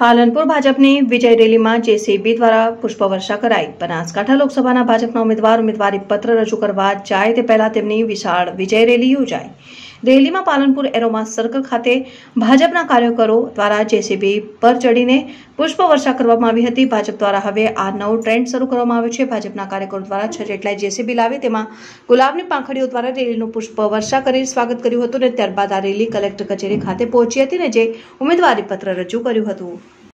પાલનપુર ભાજપની વિજય રેલીમાં જેસીબી દ્વારા પુષ્પવર્ષા કરાઈ બનાસકાંઠા લોકસભાના ભાજપના ઉમેદવાર ઉમેદવારી પત્ર રજૂ કરવા જાય તે પહેલા તેમની વિશાળ વિજય રેલી યોજાઈ રેલીમાં પાલનપુર એરોમા સર્કલ ખાતે ભાજપના કાર્યકરો દ્વારા જેસીબી પર ચડીને પુષ્પવર્ષા કરવામાં આવી હતી ભાજપ દ્વારા હવે આ નવો ટ્રેન્ડ શરૂ કરવામાં આવ્યો છે ભાજપના કાર્યકરો દ્વારા છ જેટલા જેસીબી લાવી તેમાં ગુલાબની પાંખડીઓ દ્વારા રેલીનું પુષ્પવર્ષા કરી સ્વાગત કર્યું હતું અને ત્યારબાદ આ રેલી કલેક્ટર કચેરી ખાતે પહોંચી હતી અને જે ઉમેદવારીપત્ર રજૂ કર્યું હતું